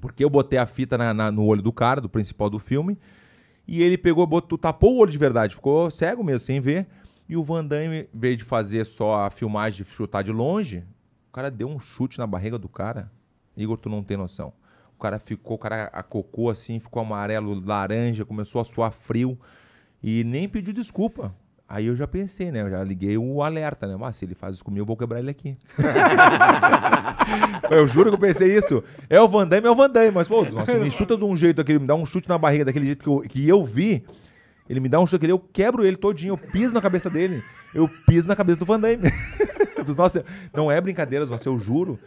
Porque eu botei a fita na, na, no olho do cara, do principal do filme, e ele pegou, botou, tapou o olho de verdade, ficou cego mesmo, sem ver. E o Van Damme, em vez de fazer só a filmagem de chutar de longe, o cara deu um chute na barriga do cara. Igor, tu não tem noção. O cara ficou, o cara acocou assim, ficou amarelo, laranja, começou a suar frio e nem pediu desculpa. Aí eu já pensei, né? Eu já liguei o alerta, né? Mas ah, se ele faz isso comigo, eu vou quebrar ele aqui. eu juro que eu pensei isso. É o Van Damme, é o Van Damme. Mas, pô, nossa, ele me chuta de um jeito aquele, me dá um chute na barriga daquele jeito que eu, que eu vi. Ele me dá um chute aquele, eu quebro ele todinho, eu piso na cabeça dele. Eu piso na cabeça do Van Damme. nossa, não é brincadeira, nossa, eu juro.